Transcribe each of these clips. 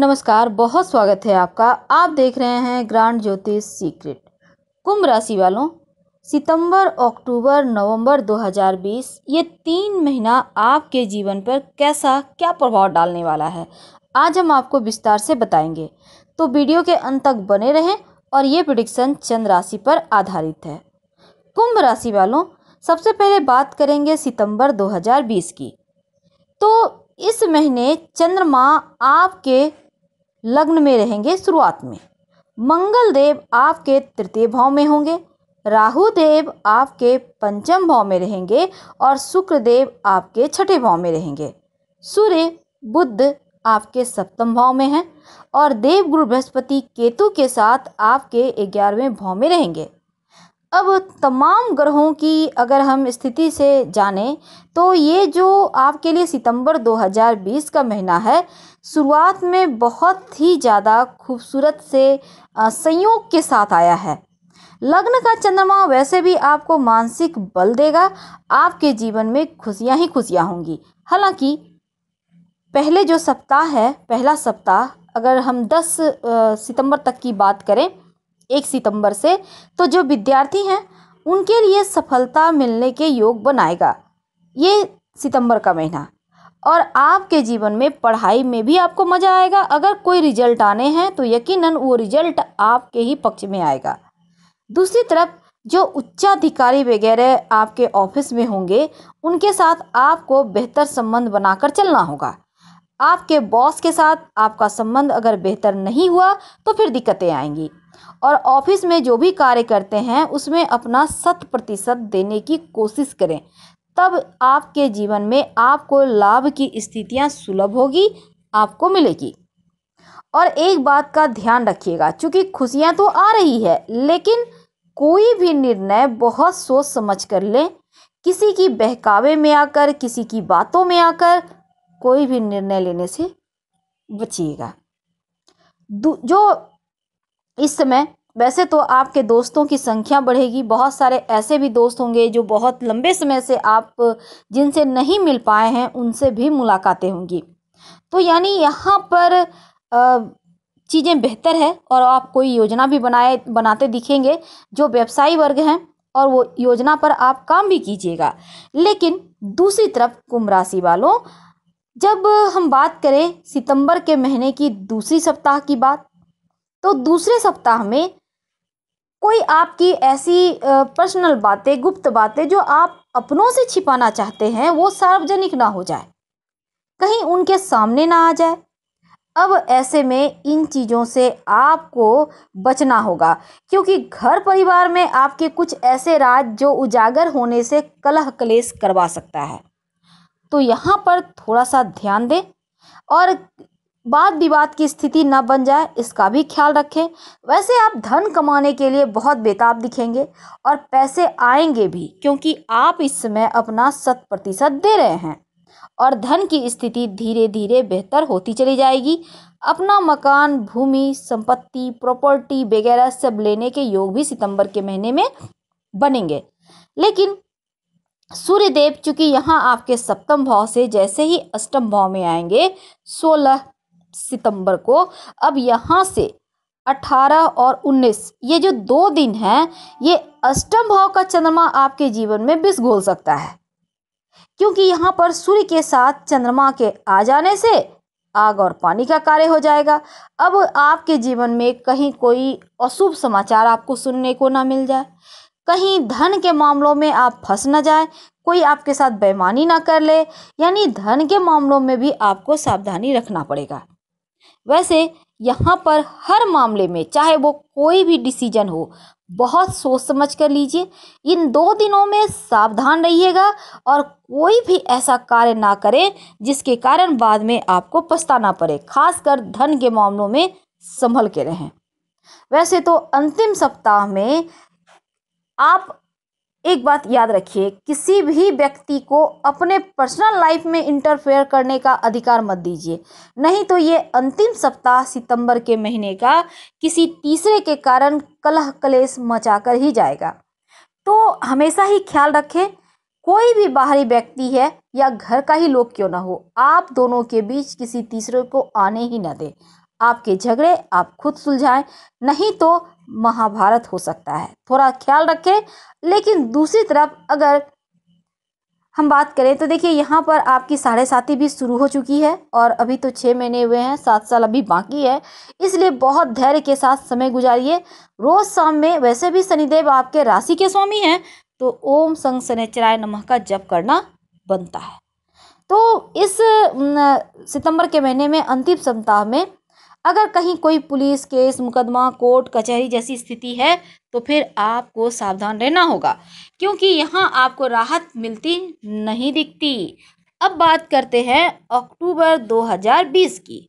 नमस्कार बहुत स्वागत है आपका आप देख रहे हैं ग्रांड ज्योतिष सीक्रेट कुंभ राशि वालों सितंबर अक्टूबर नवंबर 2020 ये तीन महीना आपके जीवन पर कैसा क्या प्रभाव डालने वाला है आज हम आपको विस्तार से बताएंगे तो वीडियो के अंत तक बने रहें और ये प्रिडिक्शन चंद्र राशि पर आधारित है कुंभ राशि वालों सबसे पहले बात करेंगे सितंबर 2020 की तो इस महीने चंद्रमा आपके लग्न में रहेंगे शुरुआत में मंगल देव आपके तृतीय भाव में होंगे राहु देव आपके पंचम भाव में रहेंगे और शुक्र देव आपके छठे भाव में रहेंगे सूर्य बुद्ध आपके सप्तम भाव में हैं और देव गुरु बृहस्पति केतु के साथ आपके ग्यारहवें भाव में रहेंगे अब तमाम ग्रहों की अगर हम स्थिति से जाने तो ये जो आपके लिए सितंबर 2020 का महीना है शुरुआत में बहुत ही ज़्यादा खूबसूरत से संयोग के साथ आया है लग्न का चंद्रमा वैसे भी आपको मानसिक बल देगा आपके जीवन में खुशियां ही खुशियां होंगी हालांकि पहले जो सप्ताह है पहला सप्ताह अगर हम 10 सितंबर तक की बात करें एक सितंबर से तो जो विद्यार्थी हैं उनके लिए सफलता मिलने के योग बनाएगा ये सितंबर का महीना और आपके जीवन में पढ़ाई में भी आपको मज़ा आएगा अगर कोई रिजल्ट आने हैं तो यकीनन वो रिजल्ट आपके ही पक्ष में आएगा दूसरी तरफ जो उच्चाधिकारी वगैरह आपके ऑफिस में होंगे उनके साथ आपको बेहतर संबंध बनाकर चलना होगा आपके बॉस के साथ आपका संबंध अगर बेहतर नहीं हुआ तो फिर दिक्कतें आएंगी और ऑफिस में जो भी कार्य करते हैं उसमें अपना शत प्रतिशत देने की कोशिश करें तब आपके जीवन में आपको लाभ की स्थितियां सुलभ होगी आपको मिलेगी और एक बात का ध्यान रखिएगा क्योंकि खुशियां तो आ रही है लेकिन कोई भी निर्णय बहुत सोच समझ कर लें किसी की बहकावे में आकर किसी की बातों में आकर कोई भी निर्णय लेने से बचिएगा जो इस समय वैसे तो आपके दोस्तों की संख्या बढ़ेगी बहुत सारे ऐसे भी दोस्त होंगे जो बहुत लंबे समय से आप जिनसे नहीं मिल पाए हैं उनसे भी मुलाकातें होंगी तो यानी यहाँ पर चीज़ें बेहतर है और आप कोई योजना भी बनाए बनाते दिखेंगे जो व्यवसायी वर्ग हैं और वो योजना पर आप काम भी कीजिएगा लेकिन दूसरी तरफ कुंभ राशि वालों जब हम बात करें सितंबर के महीने की दूसरी सप्ताह की बात तो दूसरे सप्ताह में कोई आपकी ऐसी पर्सनल बातें गुप्त बातें जो आप अपनों से छिपाना चाहते हैं वो सार्वजनिक ना हो जाए कहीं उनके सामने ना आ जाए अब ऐसे में इन चीज़ों से आपको बचना होगा क्योंकि घर परिवार में आपके कुछ ऐसे राज जो उजागर होने से कलह कलेश करवा सकता है तो यहाँ पर थोड़ा सा ध्यान दें और बात विवाद की स्थिति न बन जाए इसका भी ख्याल रखें वैसे आप धन कमाने के लिए बहुत बेताब दिखेंगे और पैसे आएंगे भी क्योंकि आप इस समय अपना शत प्रतिशत दे रहे हैं और धन की स्थिति धीरे धीरे बेहतर होती चली जाएगी अपना मकान भूमि संपत्ति प्रॉपर्टी वगैरह सब लेने के योग भी सितंबर के महीने में बनेंगे लेकिन सूर्य देव चूंकि यहाँ आपके सप्तम भाव से जैसे ही अष्टम भाव में आएंगे सोलह सितंबर को अब यहाँ से अठारह और उन्नीस ये जो दो दिन हैं ये अष्टम भाव का चंद्रमा आपके जीवन में बिस घोल सकता है क्योंकि यहाँ पर सूर्य के साथ चंद्रमा के आ जाने से आग और पानी का कार्य हो जाएगा अब आपके जीवन में कहीं कोई अशुभ समाचार आपको सुनने को ना मिल जाए कहीं धन के मामलों में आप फंस ना जाए कोई आपके साथ बेईमानी ना कर ले यानी धन के मामलों में भी आपको सावधानी रखना पड़ेगा वैसे यहाँ पर हर मामले में चाहे वो कोई भी डिसीजन हो बहुत सोच समझ कर लीजिए इन दो दिनों में सावधान रहिएगा और कोई भी ऐसा कार्य ना करें जिसके कारण बाद में आपको पछताना पड़े खासकर धन के मामलों में संभल के रहें वैसे तो अंतिम सप्ताह में आप एक बात याद रखिए किसी भी व्यक्ति को अपने पर्सनल लाइफ में इंटरफेयर करने का अधिकार मत दीजिए नहीं तो ये अंतिम सप्ताह सितंबर के महीने का किसी तीसरे के कारण कलह कलेश मचाकर ही जाएगा तो हमेशा ही ख्याल रखें कोई भी बाहरी व्यक्ति है या घर का ही लोग क्यों ना हो आप दोनों के बीच किसी तीसरे को आने ही ना दें आपके झगड़े आप खुद सुलझाएं नहीं तो महाभारत हो सकता है थोड़ा ख्याल रखें लेकिन दूसरी तरफ अगर हम बात करें तो देखिए यहाँ पर आपकी साढ़े साथी भी शुरू हो चुकी है और अभी तो छः महीने हुए हैं सात साल अभी बाकी है इसलिए बहुत धैर्य के साथ समय गुजारिए रोज़ शाम में वैसे भी शनिदेव आपके राशि के स्वामी हैं तो ओम संग शनिचराय नमह का जप करना बनता है तो इस सितंबर के महीने में अंतिम सप्ताह में अगर कहीं कोई पुलिस केस मुकदमा कोर्ट कचहरी जैसी स्थिति है तो फिर आपको सावधान रहना होगा क्योंकि यहाँ आपको राहत मिलती नहीं दिखती अब बात करते हैं अक्टूबर 2020 की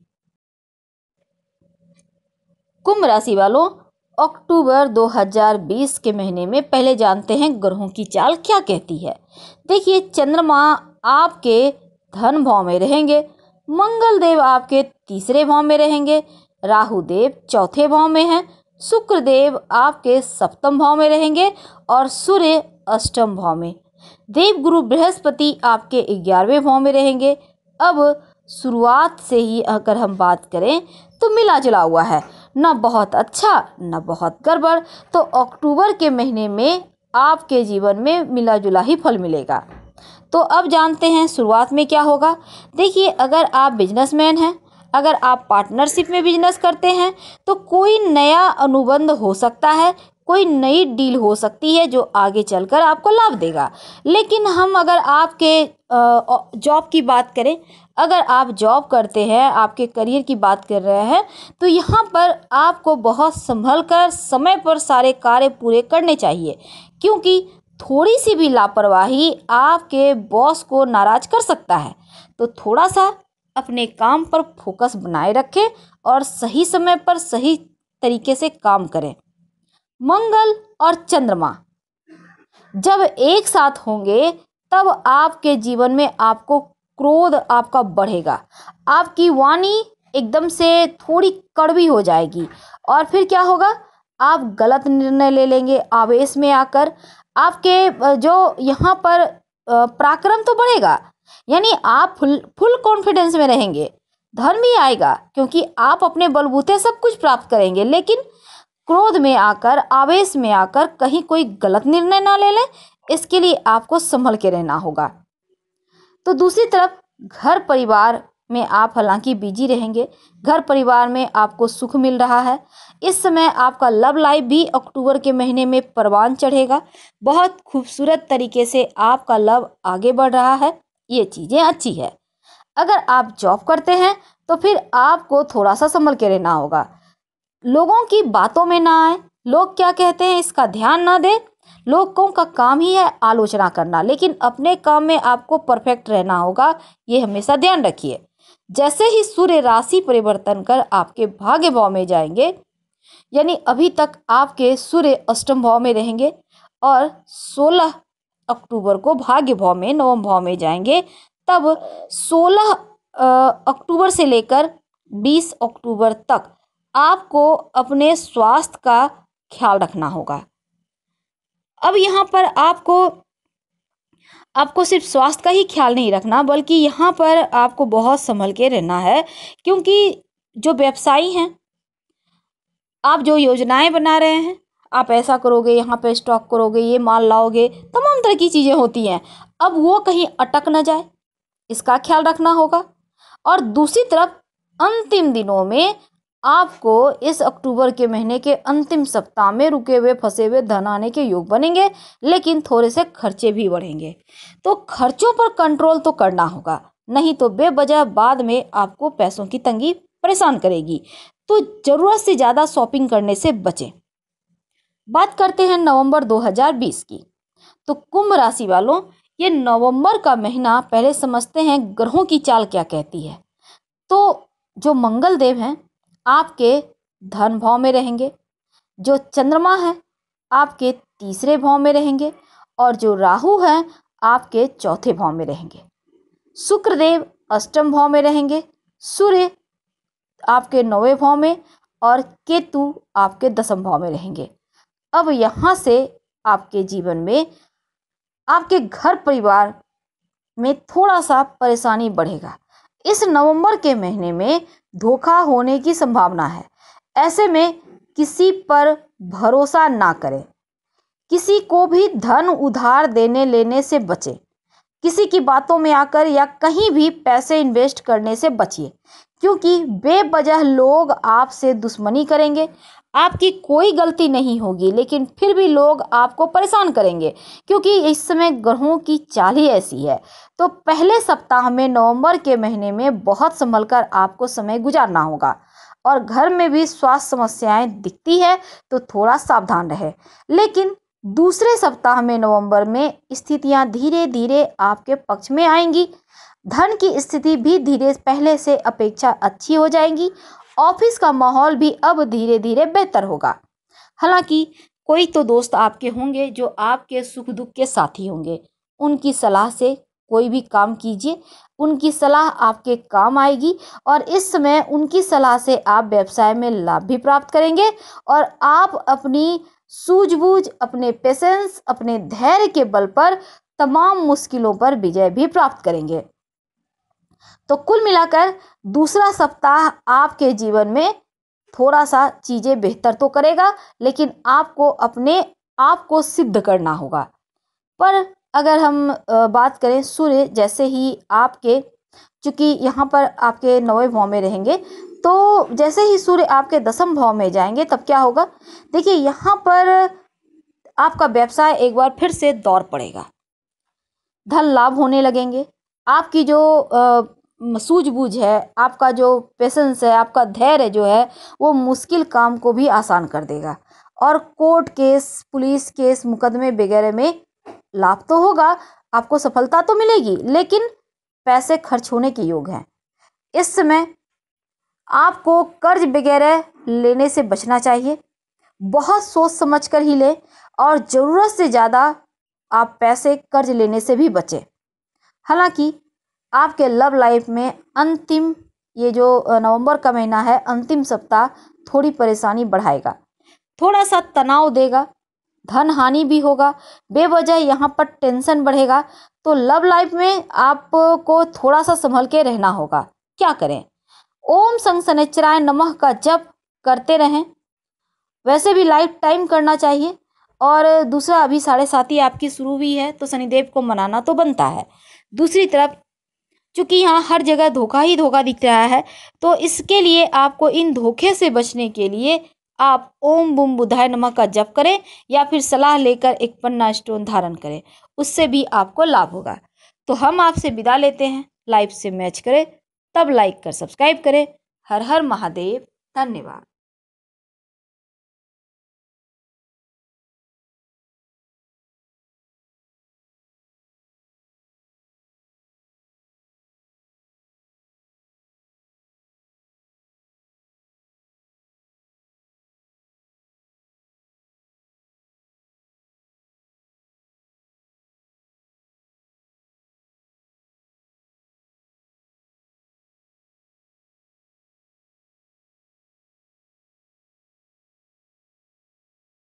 कुंभ राशि वालों अक्टूबर 2020 के महीने में पहले जानते हैं ग्रहों की चाल क्या कहती है देखिए चंद्रमा आपके धन भाव में रहेंगे मंगल देव आपके तीसरे भाव में रहेंगे राहु देव चौथे भाव में हैं शुक्र देव आपके सप्तम भाव में रहेंगे और सूर्य अष्टम भाव में देव गुरु बृहस्पति आपके ग्यारहवें भाव में रहेंगे अब शुरुआत से ही अगर हम बात करें तो मिला जुला हुआ है न बहुत अच्छा न बहुत गड़बड़ तो अक्टूबर के महीने में आपके जीवन में मिला जुला ही फल मिलेगा तो अब जानते हैं शुरुआत में क्या होगा देखिए अगर आप बिजनेसमैन हैं अगर आप पार्टनरशिप में बिजनेस करते हैं तो कोई नया अनुबंध हो सकता है कोई नई डील हो सकती है जो आगे चलकर आपको लाभ देगा लेकिन हम अगर आपके जॉब की बात करें अगर आप जॉब करते हैं आपके करियर की बात कर रहे हैं तो यहाँ पर आपको बहुत संभल कर समय पर सारे कार्य पूरे करने चाहिए क्योंकि थोड़ी सी भी लापरवाही आपके बॉस को नाराज कर सकता है तो थोड़ा सा अपने काम पर फोकस बनाए रखें और सही समय पर सही तरीके से काम करें मंगल और चंद्रमा जब एक साथ होंगे तब आपके जीवन में आपको क्रोध आपका बढ़ेगा आपकी वाणी एकदम से थोड़ी कड़वी हो जाएगी और फिर क्या होगा आप गलत निर्णय ले लेंगे आवेश में आकर आपके जो यहाँ पर पराक्रम तो बढ़ेगा यानी आप फुल फुल कॉन्फिडेंस में रहेंगे धन ही आएगा क्योंकि आप अपने बलबूते सब कुछ प्राप्त करेंगे लेकिन क्रोध में आकर आवेश में आकर कहीं कोई गलत निर्णय ना ले लें इसके लिए आपको संभल के रहना होगा तो दूसरी तरफ घर परिवार में आप हालांकि बिजी रहेंगे घर परिवार में आपको सुख मिल रहा है इस समय आपका लव लाइफ भी अक्टूबर के महीने में परवान चढ़ेगा बहुत खूबसूरत तरीके से आपका लव आगे बढ़ रहा है ये चीज़ें अच्छी है अगर आप जॉब करते हैं तो फिर आपको थोड़ा सा संभल के रहना होगा लोगों की बातों में ना आए लोग क्या कहते हैं इसका ध्यान ना दें लोगों का काम ही है आलोचना करना लेकिन अपने काम में आपको परफेक्ट रहना होगा ये हमेशा ध्यान रखिए जैसे ही सूर्य राशि परिवर्तन कर आपके भाग्य भाव में जाएंगे यानी अभी तक आपके सूर्य अष्टम भाव में रहेंगे और 16 अक्टूबर को भाग्य भाव में नवम भाव में जाएंगे तब 16 अक्टूबर से लेकर 20 अक्टूबर तक आपको अपने स्वास्थ्य का ख्याल रखना होगा अब यहाँ पर आपको आपको सिर्फ स्वास्थ्य का ही ख्याल नहीं रखना बल्कि यहाँ पर आपको बहुत संभल के रहना है क्योंकि जो व्यवसायी हैं आप जो योजनाएँ बना रहे हैं आप ऐसा करोगे यहाँ पे स्टॉक करोगे ये माल लाओगे तमाम तरह की चीज़ें होती हैं अब वो कहीं अटक ना जाए इसका ख्याल रखना होगा और दूसरी तरफ अंतिम दिनों में आपको इस अक्टूबर के महीने के अंतिम सप्ताह में रुके हुए फंसे हुए धन आने के योग बनेंगे लेकिन थोड़े से खर्चे भी बढ़ेंगे तो खर्चों पर कंट्रोल तो करना होगा नहीं तो बेवजह बाद में आपको पैसों की तंगी परेशान करेगी तो ज़रूरत से ज़्यादा शॉपिंग करने से बचें बात करते हैं नवंबर 2020 की तो कुंभ राशि वालों ये नवंबर का महीना पहले समझते हैं ग्रहों की चाल क्या कहती है तो जो मंगल देव हैं आपके धन भाव में रहेंगे जो चंद्रमा है आपके तीसरे भाव में रहेंगे और जो राहु है आपके चौथे भाव में रहेंगे शुक्रदेव अष्टम भाव में रहेंगे सूर्य आपके नौवें भाव में और केतु आपके दसम भाव में रहेंगे अब यहाँ से आपके जीवन में आपके घर परिवार में थोड़ा सा परेशानी बढ़ेगा इस नवंबर के महीने में धोखा होने की संभावना है ऐसे में किसी पर भरोसा ना करें किसी को भी धन उधार देने लेने से बचें किसी की बातों में आकर या कहीं भी पैसे इन्वेस्ट करने से बचिए क्योंकि बेवजह लोग आपसे दुश्मनी करेंगे आपकी कोई गलती नहीं होगी लेकिन फिर भी लोग आपको परेशान करेंगे क्योंकि इस समय ग्रहों की चाल ही ऐसी है तो पहले सप्ताह में नवंबर के महीने में बहुत संभल कर आपको समय गुजारना होगा और घर में भी स्वास्थ्य समस्याएं दिखती है तो थोड़ा सावधान रहे लेकिन दूसरे सप्ताह में नवंबर में स्थितियां धीरे धीरे आपके पक्ष में आएंगी धन की स्थिति भी धीरे पहले से अपेक्षा अच्छी हो जाएंगी ऑफिस का माहौल भी अब धीरे धीरे बेहतर होगा हालांकि कोई तो दोस्त आपके होंगे जो आपके सुख दुख के साथी होंगे उनकी सलाह से कोई भी काम कीजिए उनकी सलाह आपके काम आएगी और इस समय उनकी सलाह से आप व्यवसाय में लाभ भी प्राप्त करेंगे और आप अपनी सूझबूझ अपने पेशेंस अपने धैर्य के बल पर तमाम मुश्किलों पर विजय भी प्राप्त करेंगे तो कुल मिलाकर दूसरा सप्ताह आपके जीवन में थोड़ा सा चीज़ें बेहतर तो करेगा लेकिन आपको अपने आप को सिद्ध करना होगा पर अगर हम बात करें सूर्य जैसे ही आपके क्योंकि यहाँ पर आपके नौवे भाव में रहेंगे तो जैसे ही सूर्य आपके दसम भाव में जाएंगे तब क्या होगा देखिए यहाँ पर आपका व्यवसाय एक बार फिर से दौर पड़ेगा धन लाभ होने लगेंगे आपकी जो सूझबूझ है आपका जो पेशेंस है आपका धैर्य जो है वो मुश्किल काम को भी आसान कर देगा और कोर्ट केस पुलिस केस मुकदमे वगैरह में लाभ तो होगा आपको सफलता तो मिलेगी लेकिन पैसे खर्च होने के योग हैं इस समय आपको कर्ज वगैरह लेने से बचना चाहिए बहुत सोच समझ कर ही लें और ज़रूरत से ज़्यादा आप पैसे कर्ज लेने से भी बचें हालांकि आपके लव लाइफ में अंतिम ये जो नवंबर का महीना है अंतिम सप्ताह थोड़ी परेशानी बढ़ाएगा थोड़ा सा तनाव देगा धन हानि भी होगा बेवजह यहाँ पर टेंशन बढ़ेगा तो लव लाइफ में आपको थोड़ा सा संभल के रहना होगा क्या करें ओम संग सनेचराय नमः का जप करते रहें वैसे भी लाइफ टाइम करना चाहिए और दूसरा अभी साढ़े सात ही आपकी शुरू हुई है तो शनिदेव को मनाना तो बनता है दूसरी तरफ चूँकि यहाँ हर जगह धोखा ही धोखा दिख रहा है तो इसके लिए आपको इन धोखे से बचने के लिए आप ओम बुम बुधाय नमः का जप करें या फिर सलाह लेकर एक पन्ना स्टोन धारण करें उससे भी आपको लाभ होगा तो हम आपसे विदा लेते हैं लाइव से मैच करें तब लाइक कर सब्सक्राइब करें हर हर महादेव धन्यवाद